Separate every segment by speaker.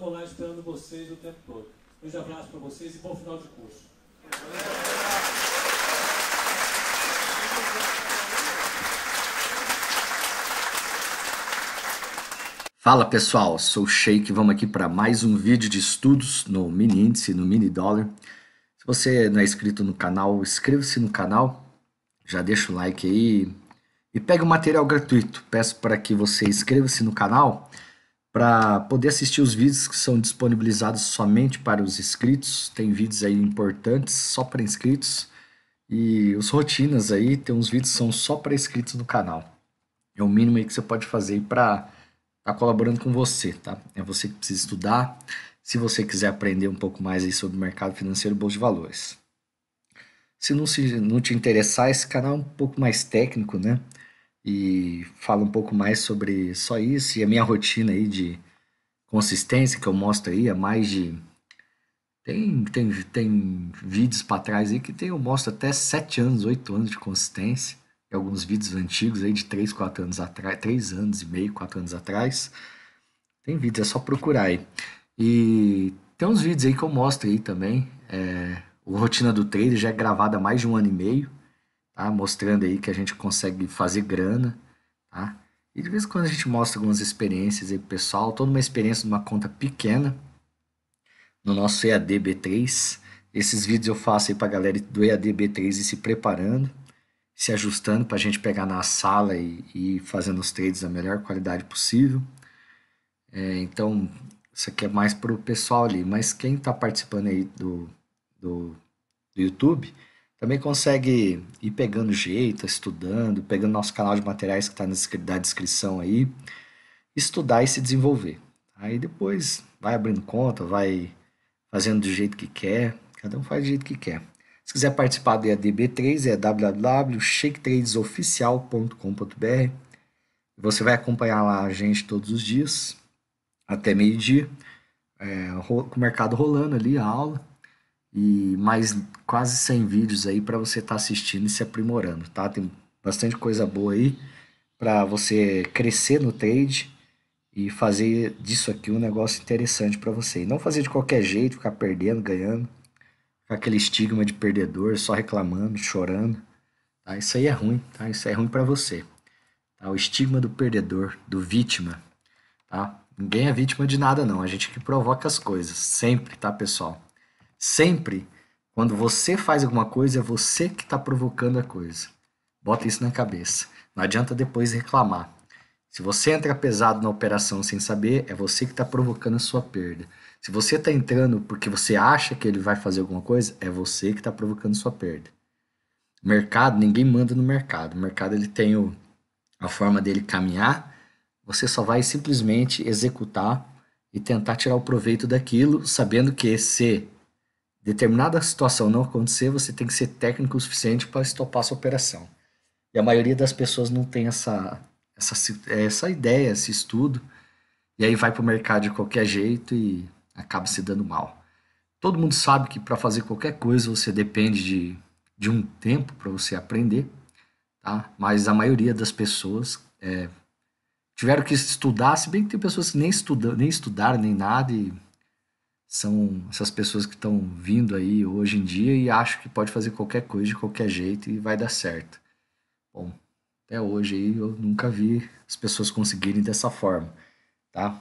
Speaker 1: estamos lá esperando vocês o tempo todo. grande abraços para vocês e bom final de curso. Fala pessoal, sou o Sheik, vamos aqui para mais um vídeo de estudos no mini índice, no mini dólar. Se você não é inscrito no canal, inscreva-se no canal, já deixa o like aí e pega o material gratuito. Peço para que você inscreva-se no canal para poder assistir os vídeos que são disponibilizados somente para os inscritos. Tem vídeos aí importantes só para inscritos e os rotinas aí, tem uns vídeos que são só para inscritos no canal. É o mínimo aí que você pode fazer para estar tá colaborando com você, tá? É você que precisa estudar, se você quiser aprender um pouco mais aí sobre o mercado financeiro e bolsa de valores. Se não, se não te interessar, esse canal é um pouco mais técnico, né? e falo um pouco mais sobre só isso e a minha rotina aí de consistência que eu mostro aí, é mais de tem, tem, tem vídeos para trás aí que tem, eu mostro até 7 anos, 8 anos de consistência. E alguns vídeos antigos aí de 3, 4 anos atrás, 3 anos e meio, 4 anos atrás. Tem vídeos, é só procurar aí. E tem uns vídeos aí que eu mostro aí também. É, o Rotina do Trader já é gravada há mais de um ano e meio tá? mostrando aí que a gente consegue fazer grana. Tá? E de vez em quando a gente mostra algumas experiências aí pro pessoal, toda uma experiência de uma conta pequena no nosso EAD B3. Esses vídeos eu faço aí para a galera do EAD B3 e se preparando, se ajustando para a gente pegar na sala e, fazendo os trades da melhor qualidade possível. É, então, isso aqui é mais para o pessoal ali, mas quem está participando aí do, do, do YouTube, também consegue ir pegando jeito, estudando, pegando nosso canal de materiais que está na descrição aí, estudar e se desenvolver. Aí depois vai abrindo conta, vai fazendo do jeito que quer, cada um faz do jeito que quer. Se quiser participar do EADB3 é www.shaketradesoficial.com.br. Você vai acompanhar lá a gente todos os dias, até meio-dia, é, com o mercado rolando ali, a aula e mais quase 100 vídeos aí para você estar tá assistindo e se aprimorando, tá? Tem bastante coisa boa aí para você crescer no trade e fazer disso aqui um negócio interessante para você. E não fazer de qualquer jeito, ficar perdendo, ganhando, ficar aquele estigma de perdedor, só reclamando, chorando. Tá? Isso aí é ruim, tá? Isso é ruim para você. Tá? O estigma do perdedor, do vítima, tá? Ninguém é vítima de nada não, a gente que provoca as coisas, sempre, tá, pessoal? Sempre, quando você faz alguma coisa, é você que está provocando a coisa. Bota isso na cabeça. Não adianta depois reclamar. Se você entra pesado na operação sem saber, é você que está provocando a sua perda. Se você está entrando porque você acha que ele vai fazer alguma coisa, é você que está provocando sua perda. Mercado, ninguém manda no mercado. O mercado ele tem o, a forma dele caminhar. Você só vai simplesmente executar e tentar tirar o proveito daquilo, sabendo que se determinada situação não acontecer, você tem que ser técnico o suficiente para estopar essa operação. E a maioria das pessoas não tem essa, essa, é, essa ideia, esse estudo, e aí vai para o mercado de qualquer jeito e acaba se dando mal. Todo mundo sabe que para fazer qualquer coisa você depende de, de um tempo para você aprender, tá? mas a maioria das pessoas é, tiveram que estudar, se bem que tem pessoas que nem, estuda, nem estudaram nem nada e são essas pessoas que estão vindo aí hoje em dia e acham que pode fazer qualquer coisa de qualquer jeito e vai dar certo. Bom, até hoje aí eu nunca vi as pessoas conseguirem dessa forma, tá?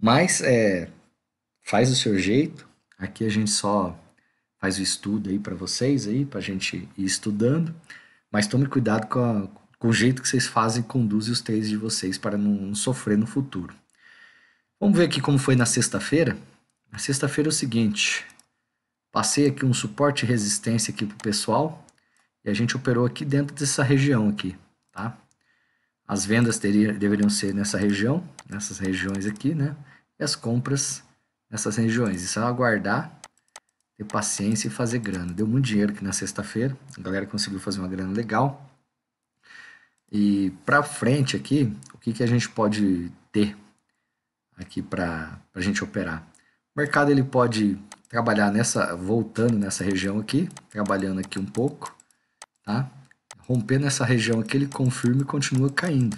Speaker 1: Mas é, faz o seu jeito. Aqui a gente só faz o estudo aí para vocês aí, para a gente ir estudando. Mas tome cuidado com, a, com o jeito que vocês fazem e conduzem os três de vocês para não sofrer no futuro. Vamos ver aqui como foi na sexta-feira. Na sexta-feira é o seguinte, passei aqui um suporte e resistência aqui pro pessoal e a gente operou aqui dentro dessa região aqui, tá? As vendas teria, deveriam ser nessa região, nessas regiões aqui, né? E as compras nessas regiões. Isso é aguardar, ter paciência e fazer grana. Deu muito dinheiro aqui na sexta-feira, a galera conseguiu fazer uma grana legal. E para frente aqui, o que, que a gente pode ter aqui para a gente operar? mercado ele pode trabalhar nessa, voltando nessa região aqui, trabalhando aqui um pouco, tá? Rompendo essa região aqui, ele confirma e continua caindo.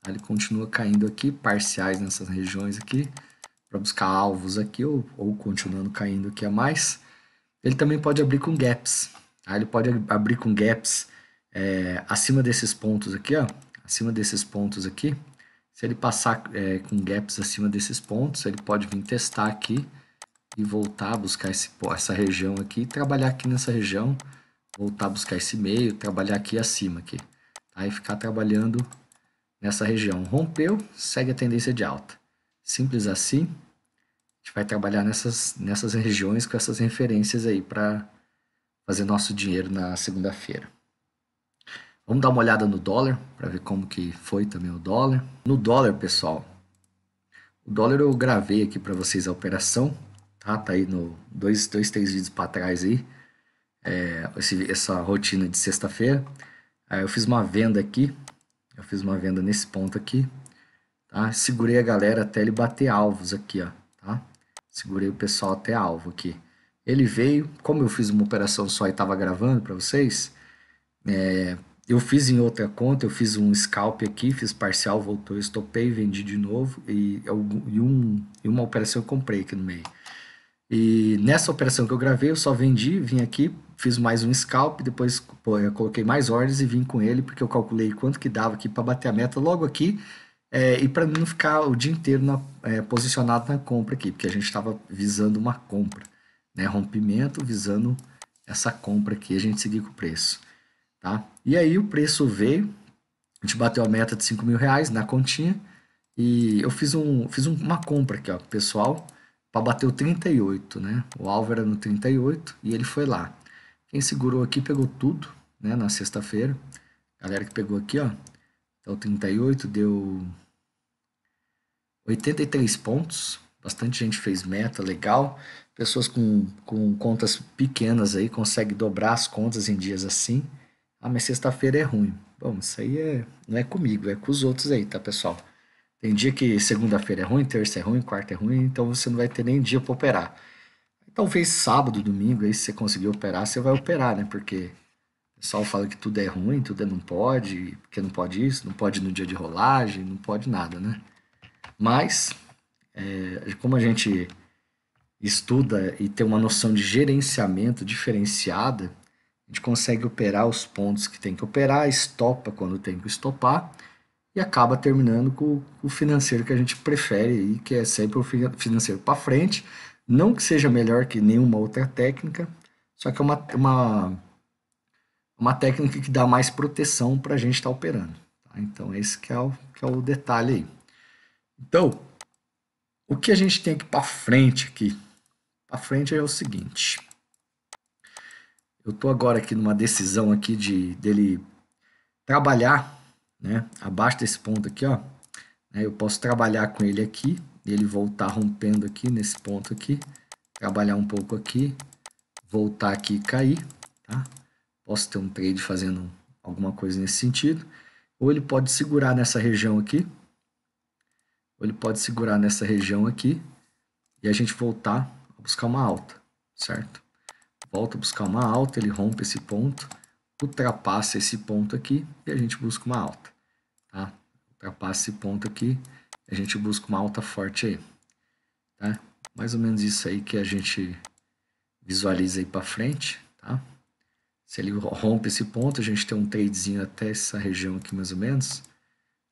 Speaker 1: Tá? Ele continua caindo aqui, parciais nessas regiões aqui, para buscar alvos aqui, ou, ou continuando caindo aqui a mais. Ele também pode abrir com gaps, tá? Ele pode abrir com gaps é, acima desses pontos aqui, ó, acima desses pontos aqui, se ele passar é, com gaps acima desses pontos, ele pode vir testar aqui e voltar a buscar esse, essa região aqui, trabalhar aqui nessa região, voltar a buscar esse meio, trabalhar aqui acima aqui. Aí tá? ficar trabalhando nessa região. Rompeu, segue a tendência de alta. Simples assim. A gente vai trabalhar nessas, nessas regiões com essas referências aí para fazer nosso dinheiro na segunda-feira. Vamos dar uma olhada no dólar para ver como que foi também o dólar. No dólar, pessoal, o dólar eu gravei aqui para vocês a operação, tá? Tá aí no dois, dois três vídeos para trás aí. É, esse, essa rotina de sexta-feira. Aí eu fiz uma venda aqui, eu fiz uma venda nesse ponto aqui, tá? Segurei a galera até ele bater alvos aqui, ó, tá? Segurei o pessoal até alvo aqui. Ele veio, como eu fiz uma operação só e estava gravando para vocês, é, eu fiz em outra conta, eu fiz um scalp aqui, fiz parcial, voltou, estopei, vendi de novo e, e, um, e uma operação eu comprei aqui no meio. E nessa operação que eu gravei, eu só vendi, vim aqui, fiz mais um scalp, depois pô, coloquei mais ordens e vim com ele, porque eu calculei quanto que dava aqui para bater a meta logo aqui é, e para não ficar o dia inteiro na, é, posicionado na compra aqui, porque a gente estava visando uma compra, né? rompimento visando essa compra aqui, a gente seguir com o preço. Tá? E aí o preço veio, a gente bateu a meta de 5 mil reais na continha e eu fiz, um, fiz uma compra aqui, ó, pessoal, para bater o 38, né? O alvo era no 38 e ele foi lá. Quem segurou aqui pegou tudo, né, na sexta-feira. Galera que pegou aqui, ó, até o 38 deu 83 pontos. Bastante gente fez meta, legal. Pessoas com, com contas pequenas aí conseguem dobrar as contas em dias assim. Ah, mas sexta-feira é ruim. Bom, isso aí é, não é comigo, é com os outros aí, tá, pessoal? Tem dia que segunda-feira é ruim, terça é ruim, quarta é ruim, então você não vai ter nem dia para operar. Talvez então, sábado, domingo, aí se você conseguir operar, você vai operar, né? Porque o pessoal fala que tudo é ruim, tudo é não pode, porque não pode isso, não pode no dia de rolagem, não pode nada, né? Mas, é, como a gente estuda e tem uma noção de gerenciamento diferenciada, gente consegue operar os pontos que tem que operar, estopa quando tem que estopar e acaba terminando com o financeiro que a gente prefere aí, que é sempre o financeiro para frente. Não que seja melhor que nenhuma outra técnica, só que é uma, uma, uma técnica que dá mais proteção para a gente estar tá operando. Tá? Então, esse que é, o, que é o detalhe aí. Então, o que a gente tem que para frente aqui? Para frente é o seguinte eu tô agora aqui numa decisão aqui de dele trabalhar, né? Abaixo desse ponto aqui, ó. Né? eu posso trabalhar com ele aqui, ele voltar rompendo aqui nesse ponto aqui, trabalhar um pouco aqui, voltar aqui e cair, tá? Posso ter um trade fazendo alguma coisa nesse sentido. Ou ele pode segurar nessa região aqui, ou ele pode segurar nessa região aqui, e a gente voltar a buscar uma alta, certo? volta a buscar uma alta, ele rompe esse ponto, ultrapassa esse ponto aqui e a gente busca uma alta. Tá? Ultrapassa esse ponto aqui a gente busca uma alta forte aí. Tá? Mais ou menos isso aí que a gente visualiza aí para frente. Tá? Se ele rompe esse ponto, a gente tem um tradezinho até essa região aqui mais ou menos.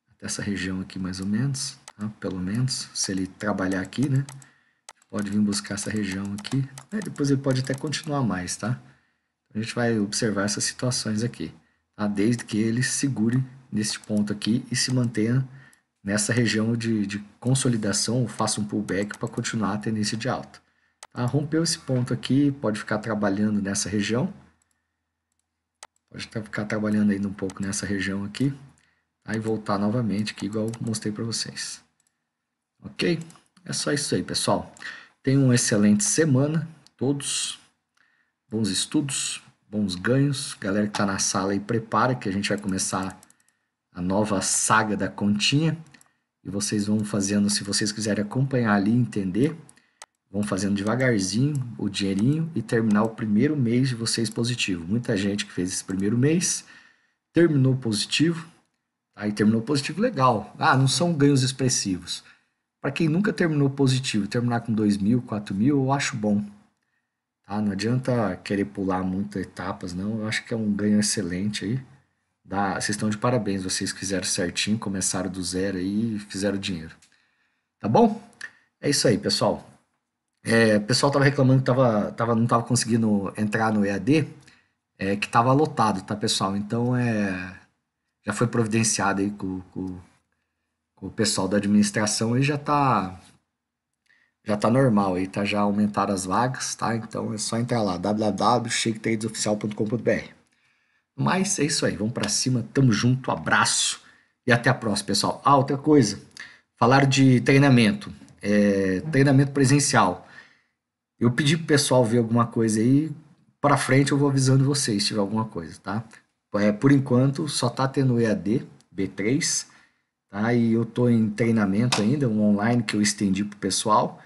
Speaker 1: Até essa região aqui mais ou menos, tá? pelo menos, se ele trabalhar aqui, né? pode vir buscar essa região aqui. É, depois ele pode até continuar mais, tá? A gente vai observar essas situações aqui, tá? Desde que ele segure nesse ponto aqui e se mantenha nessa região de, de consolidação, faça um pullback para continuar a tendência de alta. Tá? Rompeu esse ponto aqui, pode ficar trabalhando nessa região. Pode tá, ficar trabalhando ainda um pouco nessa região aqui. Aí tá? voltar novamente aqui, igual mostrei para vocês. Ok? É só isso aí, pessoal. Tenham uma excelente semana, todos. Bons estudos, bons ganhos. Galera que está na sala aí, prepara que a gente vai começar a nova saga da continha. E vocês vão fazendo, se vocês quiserem acompanhar ali, entender, vão fazendo devagarzinho o dinheirinho e terminar o primeiro mês de vocês positivo. Muita gente que fez esse primeiro mês terminou positivo, aí tá? terminou positivo legal. Ah, não são ganhos expressivos. Para quem nunca terminou positivo, terminar com 2 mil, 4 mil, eu acho bom. Tá? Não adianta querer pular muitas etapas, não. Eu acho que é um ganho excelente aí. Dá, vocês estão de parabéns, vocês fizeram certinho, começaram do zero aí e fizeram dinheiro. Tá bom? É isso aí, pessoal. É, o pessoal estava reclamando que tava, tava, não estava conseguindo entrar no EAD, é, que estava lotado, tá, pessoal? Então, é, já foi providenciado aí com, com o pessoal da administração aí já tá já tá normal aí, tá já aumentaram as vagas, tá? Então é só entrar lá www.shaketradesoficial.com.br. Mas é isso aí, vamos para cima, tamo junto, abraço e até a próxima, pessoal. Ah, outra coisa, falar de treinamento, é, treinamento presencial. Eu pedi pro pessoal ver alguma coisa aí, para frente eu vou avisando vocês se tiver alguma coisa, tá? É, por enquanto só tá tendo EAD B3 Tá? E eu estou em treinamento ainda, um online que eu estendi para o pessoal.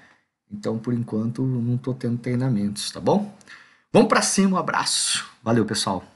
Speaker 1: Então, por enquanto, não estou tendo treinamentos, tá bom? Vamos para cima, um abraço. Valeu, pessoal.